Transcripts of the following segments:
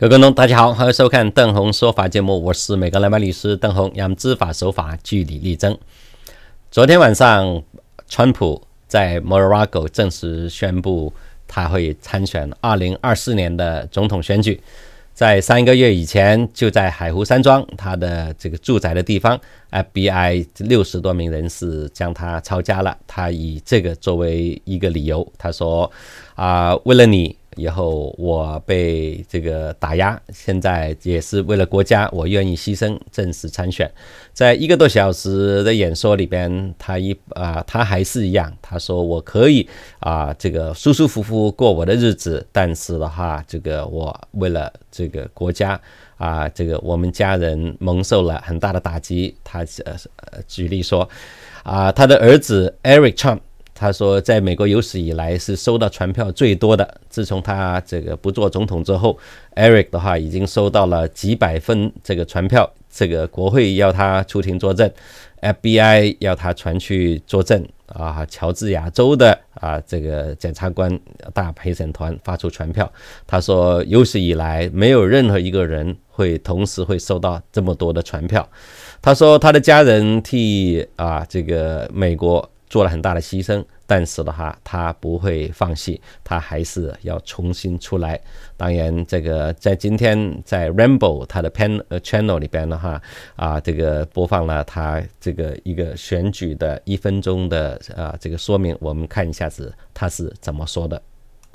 各位观众，大家好，欢迎收看邓红说法节目，我是美格莱麦律师邓红，让知法守法，据理力争。昨天晚上，川普在 m o r o g g o 正式宣布他会参选二零二四年的总统选举，在三个月以前，就在海湖山庄他的这个住宅的地方，FBI 六十多名人士将他抄家了，他以这个作为一个理由，他说啊，为了你。以后我被这个打压，现在也是为了国家，我愿意牺牲，正式参选。在一个多小时的演说里边，他一啊，他还是一样，他说我可以啊，这个舒舒服服过我的日子，但是的话，这个我为了这个国家啊，这个我们家人蒙受了很大的打击。他呃，举例说啊，他的儿子 Eric Trump。他说，在美国有史以来是收到传票最多的。自从他这个不做总统之后，Eric 的话已经收到了几百份这个传票。这个国会要他出庭作证，FBI 要他传去作证啊。乔治亚州的啊这个检察官大陪审团发出传票。他说，有史以来没有任何一个人会同时会收到这么多的传票。他说，他的家人替啊这个美国。做了很大的牺牲，但是的话，他不会放弃，他还是要重新出来。当然，这个在今天在 r i m b l e 他的 Pan 呃 Channel 里边的话，啊，这个播放了他这个一个选举的一分钟的啊这个说明，我们看一下子他是怎么说的。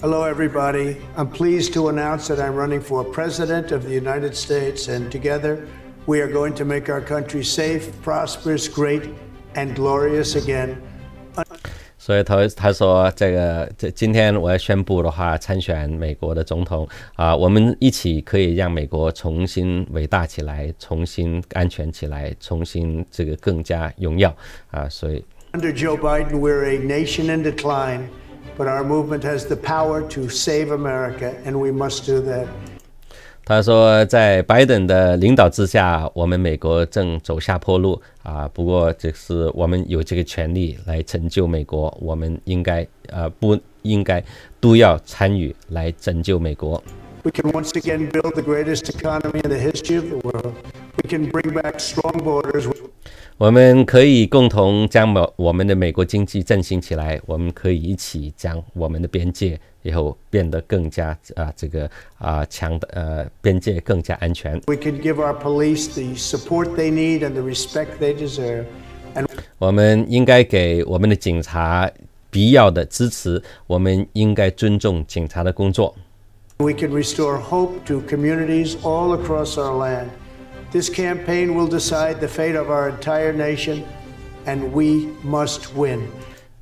Hello everybody, I'm pleased to announce that I'm running for president of the United States, and together we are going to make our country safe, prosperous, great, and glorious again. 所以他他说这个，这今天我要宣布的话，参选美国的总统啊，我们一起可以让美国重新伟大起来，重新安全起来，重新这个更加荣耀啊！所以。他说，在拜登的领导之下，我们美国正走下坡路啊！不过，这是我们有这个权利来拯救美国，我们应该呃不应该都要参与来拯救美国。我们可以共同将美我们的美国经济振兴起来，我们可以一起将我们的边界。以后变得更加啊，这个啊强的呃，边界更加安全。我们应该给我们的警察必要的支持，我们应该尊重警察的工作。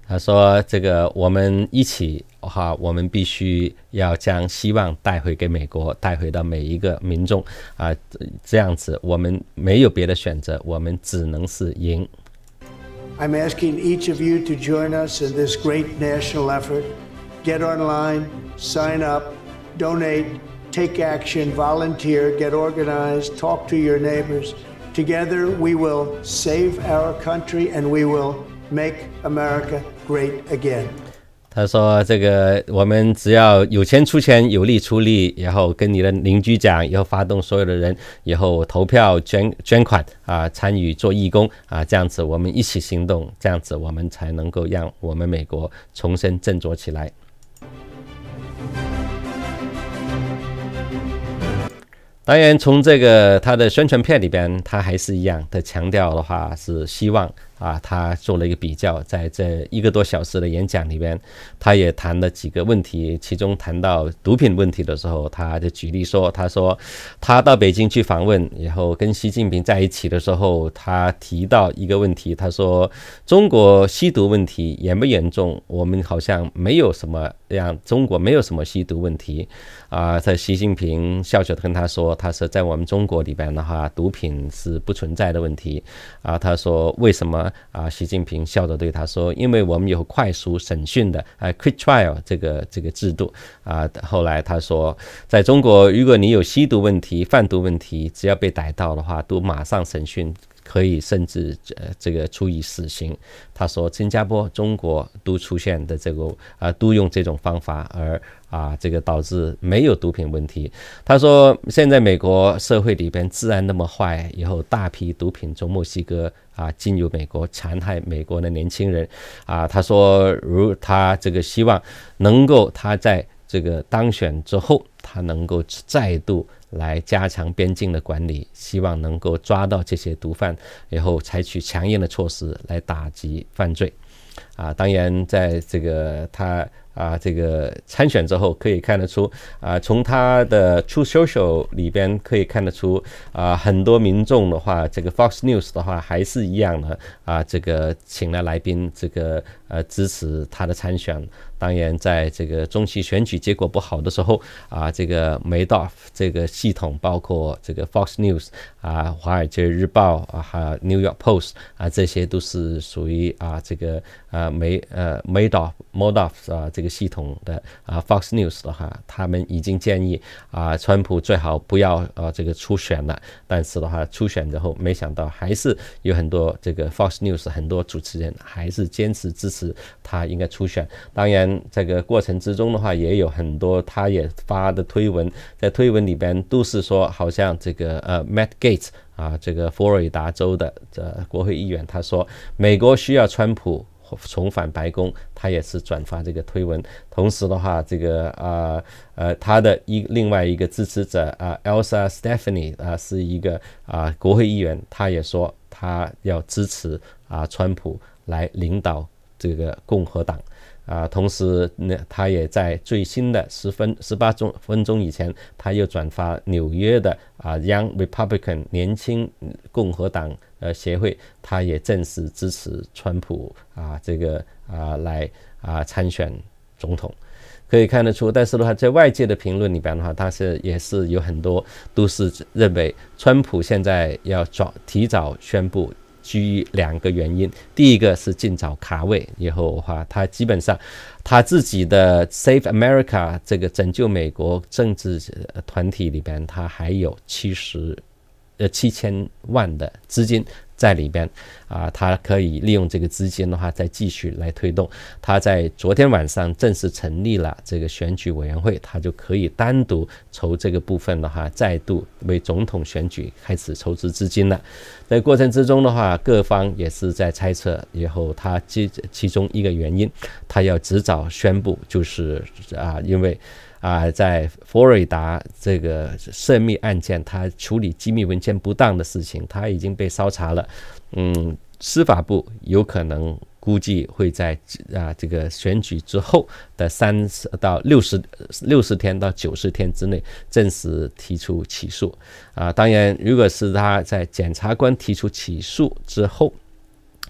他说：“这个我们一起。” i am asking each of you to join us in this great national effort. Get online, sign up, donate, take action, volunteer, get organized, talk to your neighbors. Together, we will save our country and we will make America great again. 他说：“这个，我们只要有钱出钱，有力出力，然后跟你的邻居讲，以后发动所有的人，以后投票、捐捐款啊，参与做义工啊，这样子我们一起行动，这样子我们才能够让我们美国重新振作起来。”当然，从这个他的宣传片里边，他还是一样的强调的话是希望。啊，他做了一个比较，在这一个多小时的演讲里边，他也谈了几个问题，其中谈到毒品问题的时候，他就举例说，他说他到北京去访问，然后跟习近平在一起的时候，他提到一个问题，他说中国吸毒问题严不严重？我们好像没有什么让中国没有什么吸毒问题啊。在习近平笑笑的跟他说，他说在我们中国里边的话，毒品是不存在的问题。啊，他说为什么？啊，习近平笑着对他说：“因为我们有快速审讯的，啊 q u i c k trial 这个这个制度啊。”后来他说，在中国，如果你有吸毒问题、贩毒问题，只要被逮到的话，都马上审讯。可以甚至呃这个处以死刑。他说新加坡、中国都出现的这个啊，都用这种方法，而啊这个导致没有毒品问题。他说现在美国社会里边治安那么坏，以后大批毒品从墨西哥啊进入美国，残害美国的年轻人啊。他说如他这个希望能够他在。这个当选之后，他能够再度来加强边境的管理，希望能够抓到这些毒贩，然后采取强硬的措施来打击犯罪。啊，当然，在这个他啊这个参选之后，可以看得出啊，从他的 True Social 里边可以看得出啊，很多民众的话，这个 Fox News 的话还是一样的啊，这个请了来宾，这个呃支持他的参选。当然，在这个中期选举结果不好的时候啊，这个没 f 这个系统，包括这个 Fox News 啊、《华尔街日报》啊、还有 New York Post 啊，这些都是属于啊这个。啊美呃 o f m o d f s 啊这个系统的啊 Fox News 的话，他们已经建议啊川普最好不要呃这个初选了。但是的话，初选之后，没想到还是有很多这个 Fox News 很多主持人还是坚持支持他应该初选。当然，这个过程之中的话，也有很多他也发的推文，在推文里边都是说，好像这个呃 Matt Gates 啊这个佛罗里达州的这国会议员，他说美国需要川普。重返白宫，他也是转发这个推文。同时的话，这个啊呃，他的一另外一个支持者啊，Elsa Stephanie 啊，是一个啊国会议员，他也说他要支持啊川普来领导这个共和党啊。同时呢，他也在最新的十分十八钟分钟以前，他又转发纽约的啊 Young Republican 年轻共和党。呃，协会他也正式支持川普啊，这个啊来啊参选总统，可以看得出。但是的话，在外界的评论里边的话，他是也是有很多都是认为川普现在要早提早宣布，基于两个原因。第一个是尽早卡位，以后的话，他基本上他自己的 Save America 这个拯救美国政治团体里边，他还有七十。呃，七千万的资金在里边啊，他可以利用这个资金的话，再继续来推动。他在昨天晚上正式成立了这个选举委员会，他就可以单独筹这个部分的话，再度为总统选举开始筹集资金了。在过程之中的话，各方也是在猜测，以后他其其中一个原因，他要及早宣布，就是啊，因为。啊，在佛罗里达这个涉密案件，他处理机密文件不当的事情，他已经被搜查了。嗯，司法部有可能估计会在啊这个选举之后的三十到六十六十天到九十天之内正式提出起诉。啊，当然，如果是他在检察官提出起诉之后。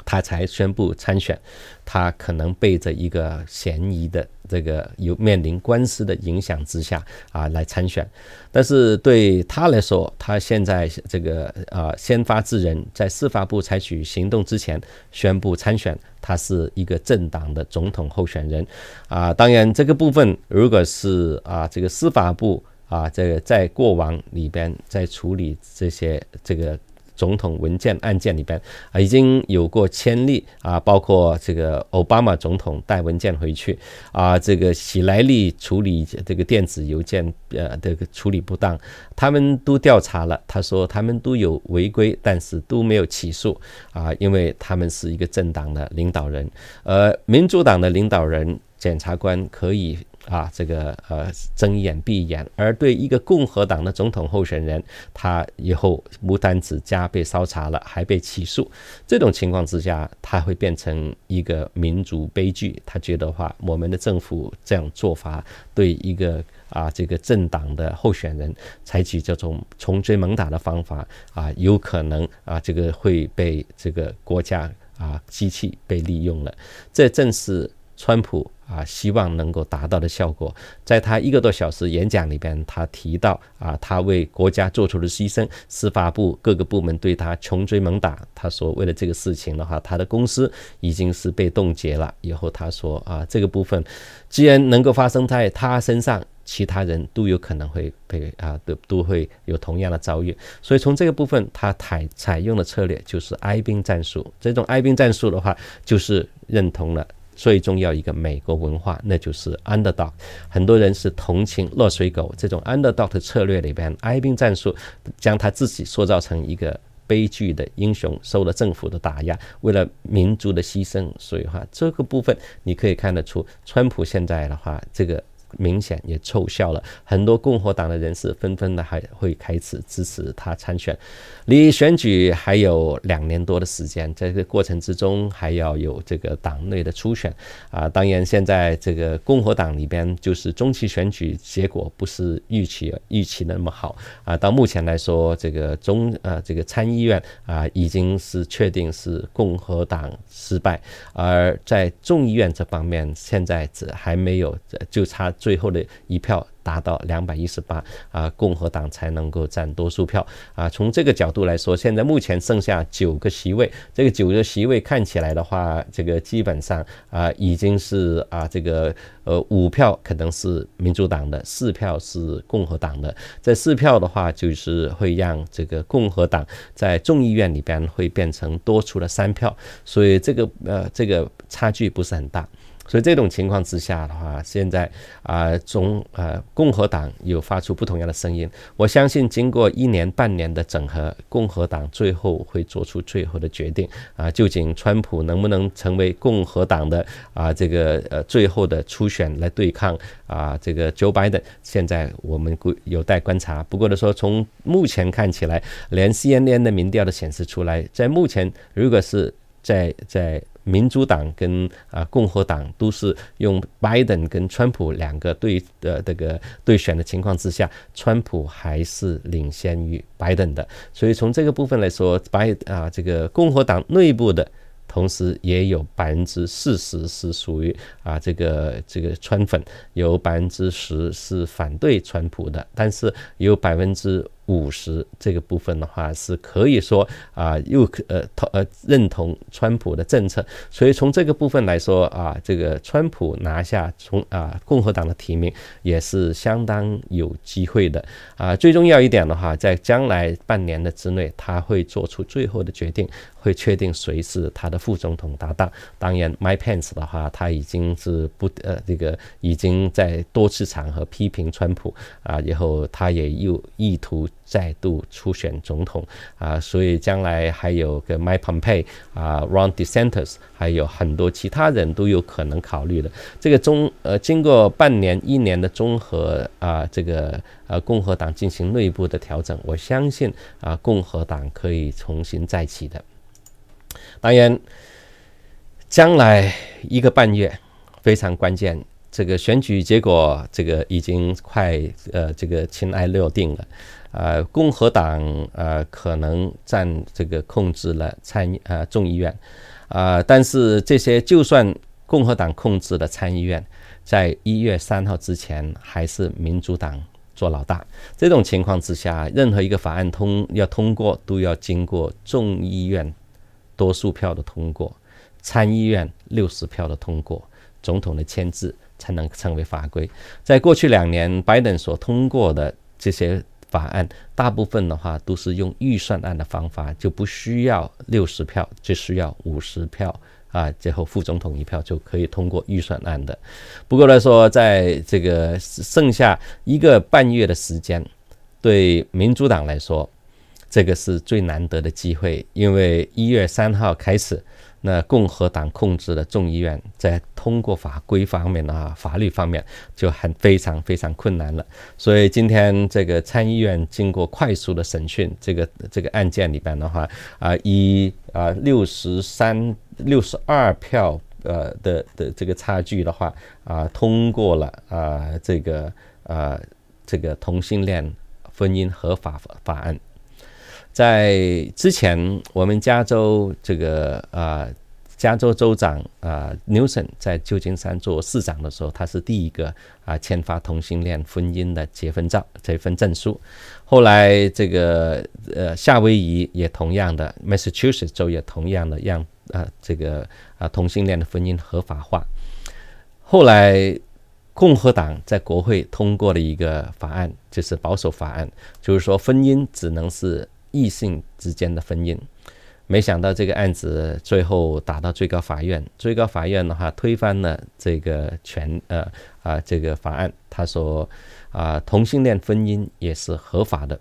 他才宣布参选，他可能背着一个嫌疑的这个有面临官司的影响之下啊来参选，但是对他来说，他现在这个啊先发制人在司法部采取行动之前宣布参选，他是一个政党的总统候选人啊，当然这个部分如果是啊这个司法部啊这个在过往里边在处理这些这个。总统文件案件里边啊，已经有过签例啊，包括这个奥巴马总统带文件回去啊，这个喜来利处理这个电子邮件呃个处理不当，他们都调查了，他说他们都有违规，但是都没有起诉啊，因为他们是一个政党的领导人，而民主党的领导人检察官可以。啊，这个呃，睁眼闭眼，而对一个共和党的总统候选人，他以后不单只家被搜查了，还被起诉。这种情况之下，他会变成一个民族悲剧。他觉得话，我们的政府这样做法，对一个啊这个政党的候选人采取这种穷追猛打的方法啊，有可能啊这个会被这个国家啊机器被利用了。这正是川普。啊，希望能够达到的效果，在他一个多小时演讲里边，他提到啊，他为国家做出的牺牲，司法部各个部门对他穷追猛打。他说，为了这个事情的话，他的公司已经是被冻结了。以后他说啊，这个部分既然能够发生在他身上，其他人都有可能会被啊，都都会有同样的遭遇。所以从这个部分，他采采用的策略就是哀兵战术。这种哀兵战术的话，就是认同了。最重要一个美国文化，那就是 underdog。很多人是同情落水狗这种 underdog 的策略里边，哀兵战术，将他自己塑造成一个悲剧的英雄，受了政府的打压，为了民族的牺牲。所以话，这个部分你可以看得出，川普现在的话，这个。明显也凑效了很多共和党的人士纷纷的还会开始支持他参选，离选举还有两年多的时间，在这过程之中还要有这个党内的初选啊，当然现在这个共和党里边就是中期选举结果不是预期预期那么好啊，到目前来说这个中呃这个参议院啊已经是确定是共和党失败，而在众议院这方面现在只还没有就差。最后的一票达到两百一十八啊，共和党才能够占多数票啊。从这个角度来说，现在目前剩下九个席位，这个九个席位看起来的话，这个基本上啊已经是啊这个呃五票可能是民主党的，四票是共和党的。这四票的话，就是会让这个共和党在众议院里边会变成多出了三票，所以这个呃这个差距不是很大。所以这种情况之下的话，现在啊，中啊，共和党有发出不同样的声音。我相信，经过一年半年的整合，共和党最后会做出最后的决定啊。究竟川普能不能成为共和党的啊这个呃最后的初选来对抗啊这个九百的？现在我们有待观察。不过呢，说，从目前看起来，连 CNN 的民调都显示出来，在目前如果是在在。民主党跟啊共和党都是用拜登跟川普两个对的这个对选的情况之下，川普还是领先于拜登的。所以从这个部分来说，拜啊这个共和党内部的，同时也有百分之四十是属于啊这个这个川粉，有百分之十是反对川普的，但是有百分之。五十这个部分的话是可以说啊，又呃同呃认同川普的政策，所以从这个部分来说啊，这个川普拿下从啊共和党的提名也是相当有机会的啊。最重要一点的话，在将来半年的之内，他会做出最后的决定，会确定谁是他的副总统搭档。当然，MyPence 的话，他已经是不呃这个已经在多次场合批评川普啊，然后他也又意图。再度初选总统啊，所以将来还有个 m p 迈蓬佩啊、Ron DeSantis，还有很多其他人都有可能考虑的。这个综呃，经过半年、一年的综合啊，这个呃，共和党进行内部的调整，我相信啊，共和党可以重新再起的。当然，将来一个半月非常关键，这个选举结果这个已经快呃，这个尘埃落定了。呃，共和党呃可能占这个控制了参呃众议院，呃，但是这些就算共和党控制了参议院，在一月三号之前还是民主党做老大。这种情况之下，任何一个法案通要通过，都要经过众议院多数票的通过，参议院六十票的通过，总统的签字才能成为法规。在过去两年，拜登所通过的这些。法案大部分的话都是用预算案的方法，就不需要六十票，只需要五十票啊，最后副总统一票就可以通过预算案的。不过来说，在这个剩下一个半月的时间，对民主党来说，这个是最难得的机会，因为一月三号开始。那共和党控制的众议院在通过法规方面呢，法律方面就很非常非常困难了。所以今天这个参议院经过快速的审讯，这个这个案件里边的话，啊，以啊六十三、六十二票呃的的这个差距的话，啊通过了啊这个啊这个同性恋婚姻合法法案。在之前，我们加州这个啊，加州州长啊，o 森在旧金山做市长的时候，他是第一个啊签发同性恋婚姻的结婚照这份证书。后来这个呃，夏威夷也同样的，Massachusetts 州也同样的，让啊这个啊同性恋的婚姻合法化。后来，共和党在国会通过了一个法案，就是保守法案，就是说婚姻只能是。异性之间的婚姻，没想到这个案子最后打到最高法院。最高法院的话推翻了这个全呃啊这个法案，他说啊同性恋婚姻也是合法的。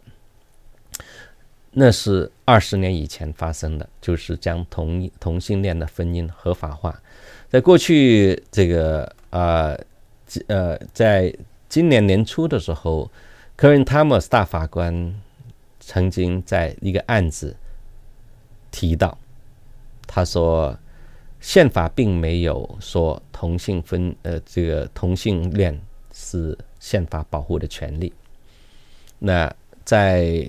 那是二十年以前发生的，就是将同同性恋的婚姻合法化。在过去这个啊呃在今年年初的时候科 a 汤姆斯大法官。曾经在一个案子提到，他说宪法并没有说同性分呃这个同性恋是宪法保护的权利。那在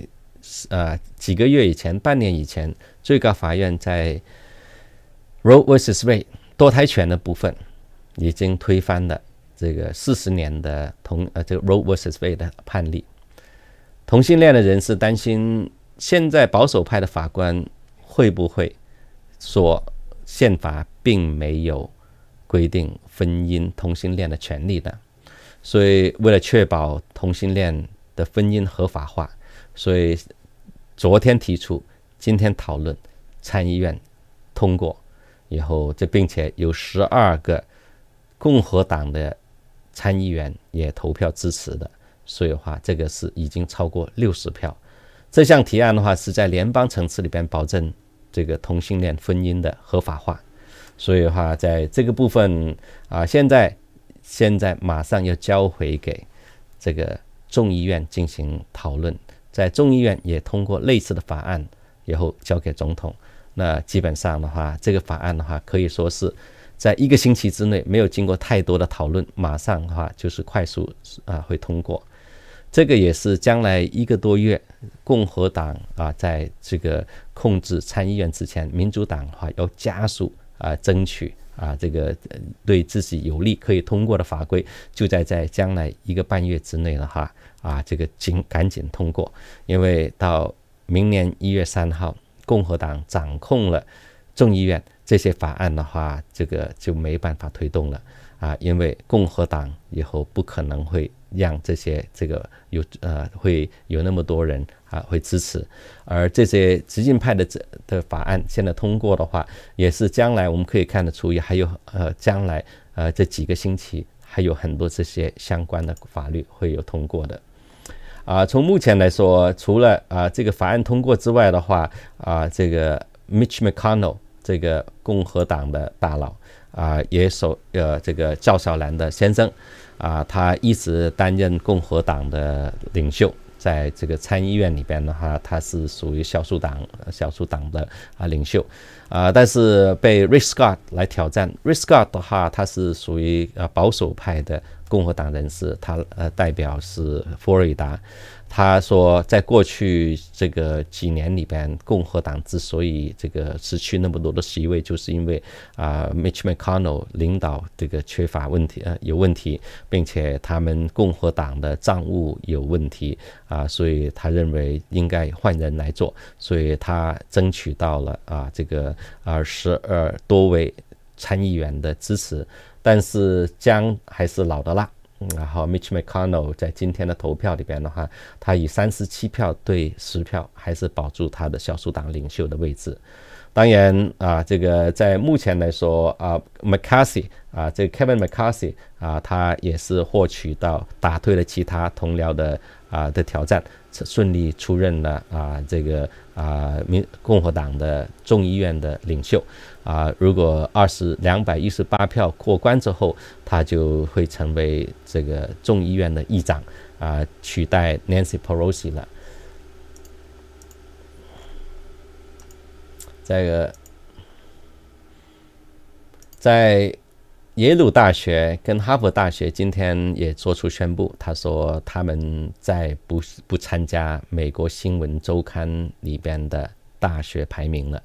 呃几个月以前，半年以前，最高法院在 Roe v. Wade 多胎权的部分已经推翻了这个四十年的同呃这个 Roe v. Wade 的判例。同性恋的人是担心，现在保守派的法官会不会说宪法并没有规定婚姻同性恋的权利的？所以，为了确保同性恋的婚姻合法化，所以昨天提出，今天讨论，参议院通过，以后这并且有十二个共和党的参议员也投票支持的。所以的话，这个是已经超过六十票。这项提案的话是在联邦层次里边保证这个同性恋婚姻的合法化。所以的话，在这个部分啊，现在现在马上要交回给这个众议院进行讨论。在众议院也通过类似的法案以后，交给总统。那基本上的话，这个法案的话，可以说是在一个星期之内没有经过太多的讨论，马上的话就是快速啊会通过。这个也是将来一个多月，共和党啊，在这个控制参议院之前，民主党哈要加速啊，争取啊，这个对自己有利可以通过的法规，就在在将来一个半月之内了哈啊，这个紧赶紧通过，因为到明年一月三号，共和党掌控了。众议院这些法案的话，这个就没办法推动了啊，因为共和党以后不可能会让这些这个有呃会有那么多人啊会支持，而这些激进派的这的法案现在通过的话，也是将来我们可以看得出也还有呃将来呃这几个星期还有很多这些相关的法律会有通过的，啊，从目前来说，除了啊这个法案通过之外的话啊，这个 Mitch McConnell。这个共和党的大佬啊，也首呃这个赵小兰的先生啊，他一直担任共和党的领袖，在这个参议院里边的话，他是属于少数党，少数党的啊领袖啊，但是被 r i s c h a d 来挑战。r i s c h a d 的话，他是属于呃保守派的共和党人士，他呃代表是佛罗里达。他说，在过去这个几年里边，共和党之所以这个失去那么多的席位，就是因为啊，Mitch McConnell 领导这个缺乏问题呃有问题，并且他们共和党的账务有问题啊，所以他认为应该换人来做，所以他争取到了啊这个二十二多位参议员的支持，但是姜还是老的辣。然后 Mitch McConnell 在今天的投票里边的话，他以三十七票对十票，还是保住他的小数党领袖的位置。当然啊，这个在目前来说啊，McCarthy 啊，这 Kevin McCarthy 啊，他也是获取到打退了其他同僚的啊的挑战，顺利出任了啊这个。啊，民共和党的众议院的领袖啊，如果二十两百一十八票过关之后，他就会成为这个众议院的议长啊，取代 Nancy Pelosi 了。这个在。耶鲁大学跟哈佛大学今天也做出宣布，他说他们在不不参加美国新闻周刊里边的大学排名了。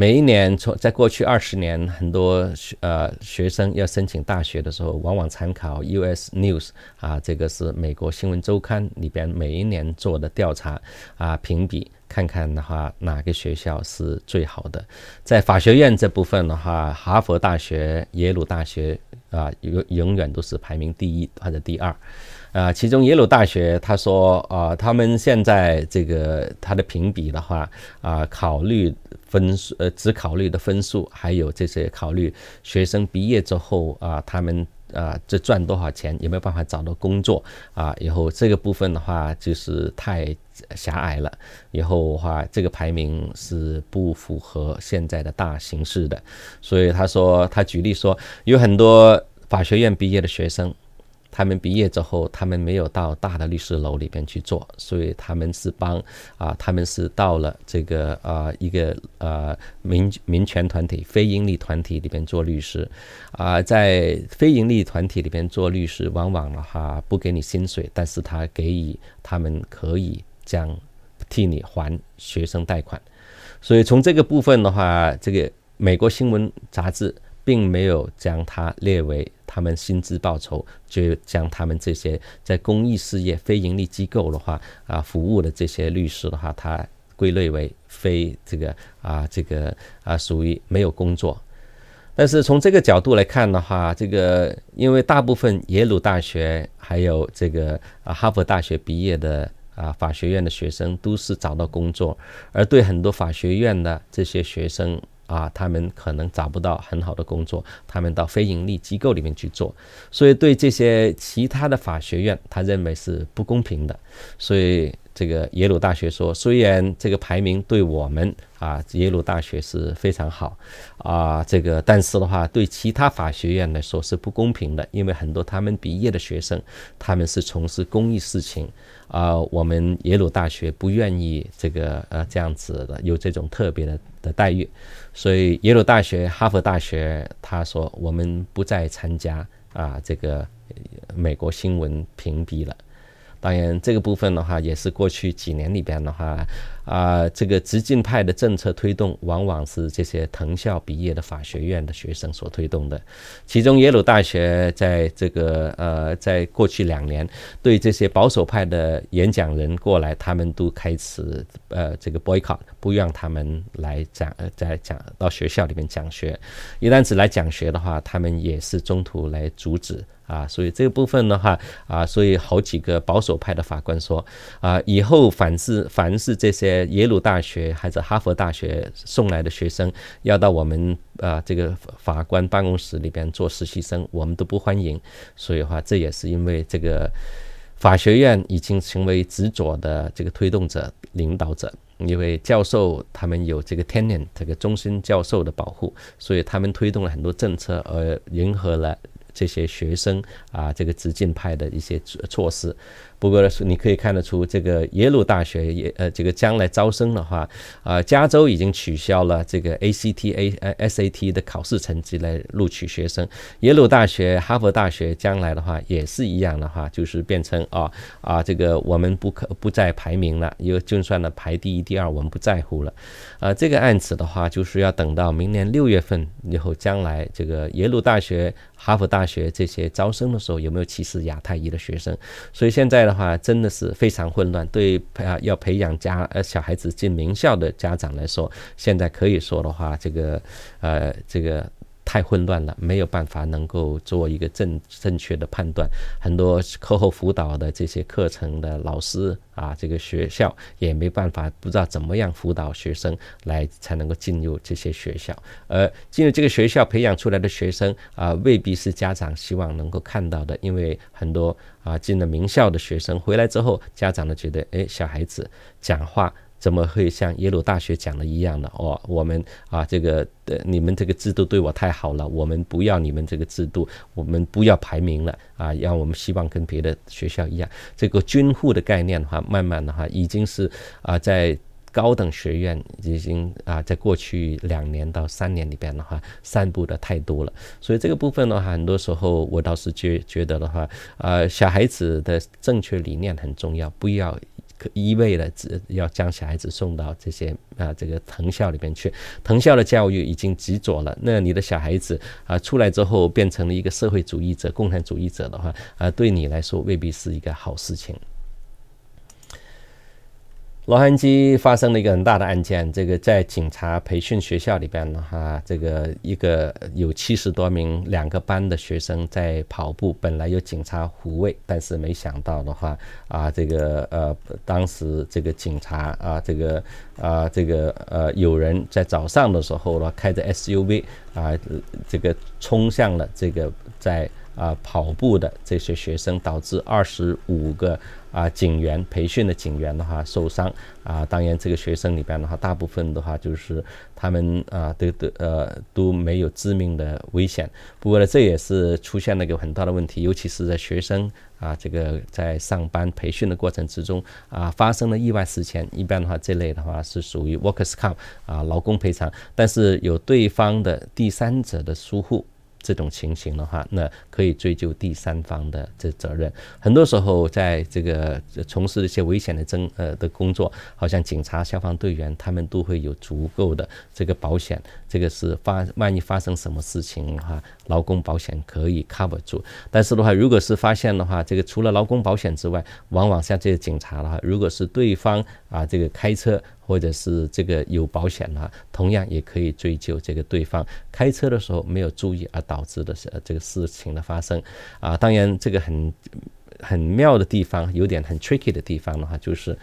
每一年从在过去二十年，很多呃学生要申请大学的时候，往往参考《U.S. News》啊，这个是美国新闻周刊里边每一年做的调查啊，评比看看的话哪个学校是最好的。在法学院这部分的话，哈佛大学、耶鲁大学啊，永永远都是排名第一或者第二。啊，其中耶鲁大学他说啊，他们现在这个他的评比的话啊，考虑分数呃，只考虑的分数，还有这些考虑学生毕业之后啊，他们啊，这赚多少钱，有没有办法找到工作啊，以后这个部分的话就是太狭隘了，以后的话这个排名是不符合现在的大形势的，所以他说他举例说，有很多法学院毕业的学生。他们毕业之后，他们没有到大的律师楼里边去做，所以他们是帮，啊，他们是到了这个啊一个啊民民权团体、非营利团体里边做律师，啊，在非营利团体里边做律师，往往的话不给你薪水，但是他给予他们可以将替你还学生贷款，所以从这个部分的话，这个美国新闻杂志。并没有将他列为他们薪资报酬，就将他们这些在公益事业、非盈利机构的话啊，服务的这些律师的话，他归类为非这个啊，这个啊，属于没有工作。但是从这个角度来看的话，这个因为大部分耶鲁大学还有这个啊哈佛大学毕业的啊法学院的学生都是找到工作，而对很多法学院的这些学生。啊，他们可能找不到很好的工作，他们到非盈利机构里面去做，所以对这些其他的法学院，他认为是不公平的。所以这个耶鲁大学说，虽然这个排名对我们啊耶鲁大学是非常好啊，这个但是的话对其他法学院来说是不公平的，因为很多他们毕业的学生他们是从事公益事情啊，我们耶鲁大学不愿意这个呃这样子的有这种特别的的待遇。所以，耶鲁大学、哈佛大学，他说我们不再参加啊，这个美国新闻评比了。当然，这个部分的话，也是过去几年里边的话。啊，这个激进派的政策推动，往往是这些藤校毕业的法学院的学生所推动的。其中，耶鲁大学在这个呃，在过去两年，对这些保守派的演讲人过来，他们都开始呃，这个 boycott，不让他们来讲，呃、在讲到学校里面讲学。一旦只来讲学的话，他们也是中途来阻止。啊，所以这个部分的话，啊，所以好几个保守派的法官说，啊，以后凡是凡是这些耶鲁大学还是哈佛大学送来的学生，要到我们啊这个法官办公室里边做实习生，我们都不欢迎。所以话这也是因为这个法学院已经成为执着的这个推动者、领导者，因为教授他们有这个 t e n u 这个终身教授的保护，所以他们推动了很多政策，而迎合了。这些学生啊，这个直进派的一些措施。不过呢，是你可以看得出，这个耶鲁大学也呃，这个将来招生的话，啊，加州已经取消了这个 A C T A 呃 S A T 的考试成绩来录取学生，耶鲁大学、哈佛大学将来的话也是一样的话，就是变成啊啊这个我们不可不再排名了，因为就算呢排第一、第二，我们不在乎了。啊，这个案子的话，就是要等到明年六月份以后，将来这个耶鲁大学、哈佛大学这些招生的时候，有没有歧视亚太裔的学生？所以现在呢。的话真的是非常混乱，对啊，要培养家呃小孩子进名校的家长来说，现在可以说的话，这个，呃，这个。太混乱了，没有办法能够做一个正正确的判断。很多课后辅导的这些课程的老师啊，这个学校也没办法，不知道怎么样辅导学生来才能够进入这些学校。而进入这个学校培养出来的学生啊，未必是家长希望能够看到的，因为很多啊进了名校的学生回来之后，家长呢觉得，哎，小孩子讲话。怎么会像耶鲁大学讲的一样呢？哦，我们啊，这个的你们这个制度对我太好了，我们不要你们这个制度，我们不要排名了啊，让我们希望跟别的学校一样。这个军户的概念的话，慢慢的哈，已经是啊，在高等学院已经啊，在过去两年到三年里边的话，散布的太多了。所以这个部分的话，很多时候我倒是觉觉得的话，呃，小孩子的正确理念很重要，不要。一味的只要将小孩子送到这些啊，这个藤校里面去，藤校的教育已经极左了。那你的小孩子啊，出来之后变成了一个社会主义者、共产主义者的话，啊，对你来说未必是一个好事情。洛杉矶发生了一个很大的案件，这个在警察培训学校里边呢，哈，这个一个有七十多名两个班的学生在跑步，本来有警察护卫，但是没想到的话，啊，这个呃，当时这个警察啊，这个啊，这个呃，有人在早上的时候呢，开着 SUV 啊，这个冲向了这个在啊跑步的这些学生，导致二十五个。啊，警员培训的警员的话受伤啊，当然这个学生里边的话，大部分的话就是他们啊，都都呃都没有致命的危险。不过呢，这也是出现了个很大的问题，尤其是在学生啊这个在上班培训的过程之中啊发生了意外事件，一般的话这类的话是属于 workers' comp 啊劳工赔偿，但是有对方的第三者的疏忽。这种情形的话，那可以追究第三方的这责任。很多时候，在这个从事一些危险的、争呃的工作，好像警察、消防队员，他们都会有足够的这个保险。这个是发，万一发生什么事情哈。劳工保险可以 cover 住，但是的话，如果是发现的话，这个除了劳工保险之外，往往像这些警察话，如果是对方啊，这个开车或者是这个有保险了，同样也可以追究这个对方开车的时候没有注意而导致的这个事情的发生。啊，当然这个很很妙的地方，有点很 tricky 的地方的话，就是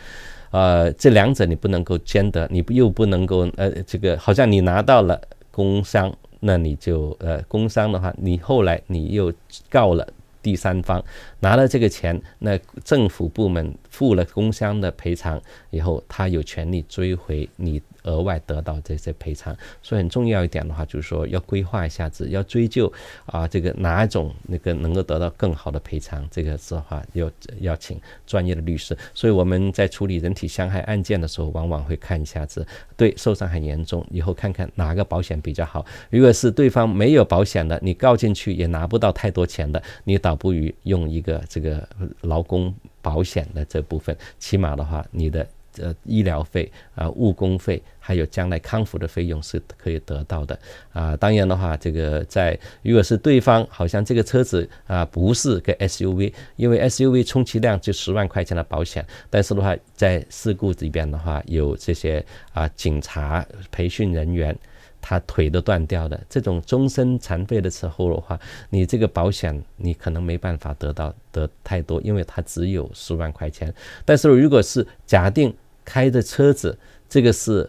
呃，这两者你不能够兼得，你又不能够呃，这个好像你拿到了。工伤，那你就呃，工伤的话，你后来你又告了第三方，拿了这个钱，那政府部门付了工伤的赔偿以后，他有权利追回你。额外得到这些赔偿，所以很重要一点的话，就是说要规划一下子，要追究啊，这个哪种那个能够得到更好的赔偿，这个的话要要请专业的律师。所以我们在处理人体伤害案件的时候，往往会看一下子，对受伤很严重以后看看哪个保险比较好。如果是对方没有保险的，你告进去也拿不到太多钱的，你倒不如用一个这个劳工保险的这部分，起码的话你的。呃，医疗费啊，误工费，还有将来康复的费用是可以得到的啊。当然的话，这个在如果是对方好像这个车子啊不是个 SUV，因为 SUV 充其量就十万块钱的保险。但是的话，在事故里边的话，有这些啊警察培训人员，他腿都断掉的这种终身残废的时候的话，你这个保险你可能没办法得到得太多，因为它只有十万块钱。但是如果是假定。开的车子，这个是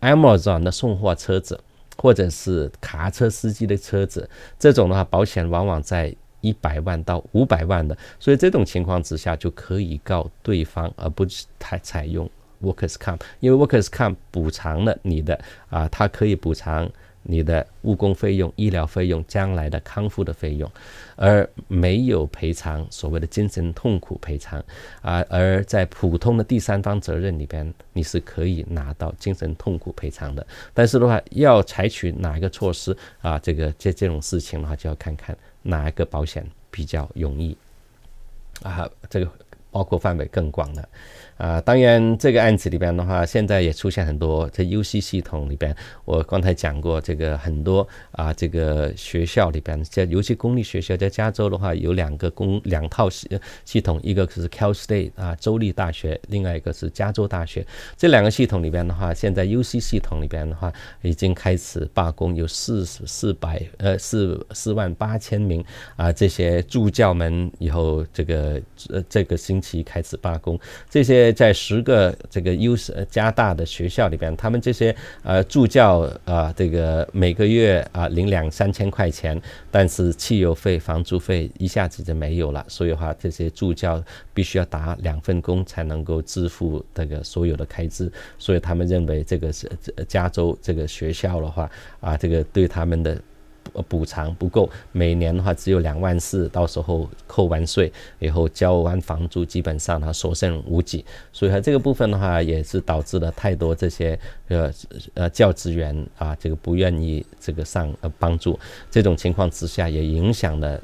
Amazon 的送货车子，或者是卡车司机的车子，这种的话，保险往往在一百万到五百万的，所以这种情况之下，就可以告对方，而不是太采用 Workers Comp，因为 Workers Comp 补偿了你的啊，它可以补偿。你的误工费用、医疗费用、将来的康复的费用，而没有赔偿所谓的精神痛苦赔偿，啊，而在普通的第三方责任里边，你是可以拿到精神痛苦赔偿的。但是的话，要采取哪一个措施啊？这个这这种事情的话，就要看看哪一个保险比较容易，啊，这个包括范围更广的。啊，当然，这个案子里边的话，现在也出现很多在 UC 系统里边。我刚才讲过，这个很多啊，这个学校里边，在尤其公立学校，在加州的话，有两个公两套系系统，一个是 Cal State 啊州立大学，另外一个是加州大学。这两个系统里边的话，现在 UC 系统里边的话，已经开始罢工，有四四百呃四四万八千名啊这些助教们以后这个呃这个星期开始罢工，这些。在十个这个优势加大的学校里边，他们这些呃助教啊，这个每个月啊领两三千块钱，但是汽油费、房租费一下子就没有了，所以话这些助教必须要打两份工才能够支付这个所有的开支，所以他们认为这个是加州这个学校的话啊，这个对他们的。补偿不够，每年的话只有两万四，到时候扣完税，以后交完房租，基本上他所剩无几，所以它这个部分的话也是导致了太多这些呃呃教职员啊这个不愿意这个上呃帮助，这种情况之下也影响了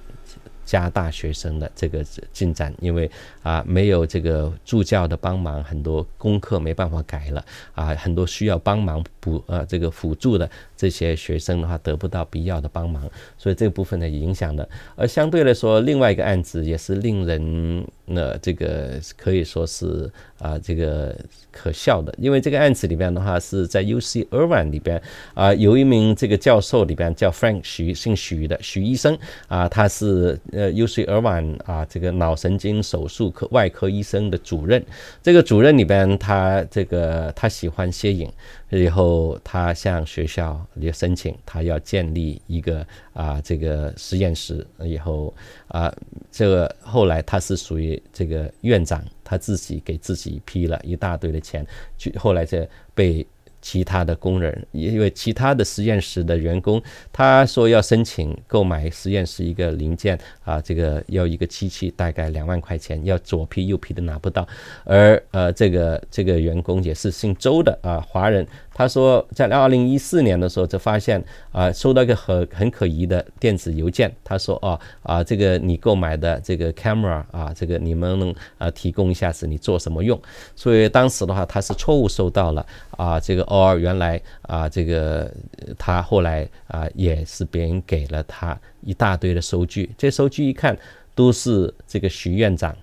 加大学生的这个进展，因为啊没有这个助教的帮忙，很多功课没办法改了啊，很多需要帮忙补呃这个辅助的。这些学生的话得不到必要的帮忙，所以这个部分的影响的。而相对来说，另外一个案子也是令人呃，这个可以说是啊，这个可笑的，因为这个案子里边的话是在 U C Irvine 里边啊，有一名这个教授里边叫 Frank 徐，姓徐的徐医生啊，他是呃 U C Irvine 啊这个脑神经手术科外科医生的主任，这个主任里边他这个他喜欢摄影。以后他向学校也申请，他要建立一个啊这个实验室。以后啊，这个后来他是属于这个院长，他自己给自己批了一大堆的钱。去后来这被其他的工人，因为其他的实验室的员工，他说要申请购买实验室一个零件啊，这个要一个机器大概两万块钱，要左批右批都拿不到。而呃，这个这个员工也是姓周的啊，华人。他说，在二零一四年的时候，就发现啊，收到一个很很可疑的电子邮件。他说啊啊，这个你购买的这个 camera 啊，这个你们能啊，提供一下子你做什么用？所以当时的话，他是错误收到了啊，这个偶尔原来啊，这个他后来啊，也是别人给了他一大堆的收据。这收据一看，都是这个徐院长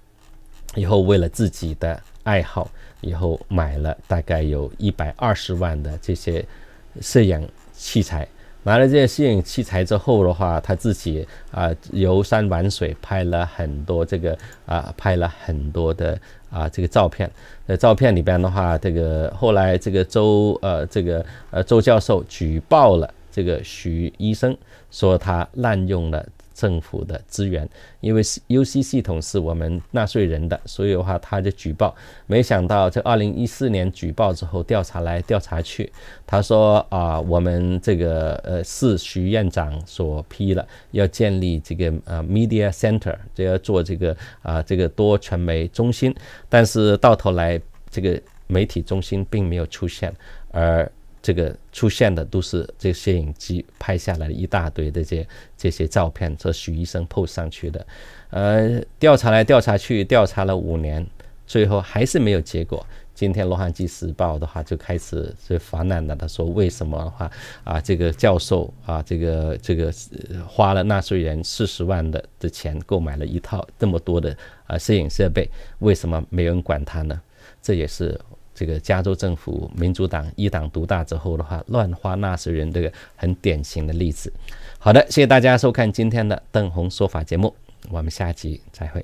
以后为了自己的爱好。以后买了大概有一百二十万的这些摄影器材，买了这些摄影器材之后的话，他自己啊游山玩水，拍了很多这个啊，拍了很多的啊这个照片。那照片里边的话，这个后来这个周呃这个呃周教授举报了这个徐医生，说他滥用了。政府的资源，因为是 U C 系统是我们纳税人的，所以的话他就举报，没想到这二零一四年举报之后，调查来调查去，他说啊，我们这个呃是徐院长所批了，要建立这个呃 Media Center，就要做这个啊这个多传媒中心，但是到头来这个媒体中心并没有出现，而。这个出现的都是这摄影机拍下来的一大堆这些这些照片，这徐医生 post 上去的，呃，调查来调查去，调查了五年，最后还是没有结果。今天《洛杉矶时报》的话就开始最发难的，他说为什么的话啊，这个教授啊，这个这个花了纳税人四十万的的钱购买了一套这么多的啊摄影设备，为什么没人管他呢？这也是。这个加州政府民主党一党独大之后的话，乱花纳税人这个很典型的例子。好的，谢谢大家收看今天的邓红说法节目，我们下期再会。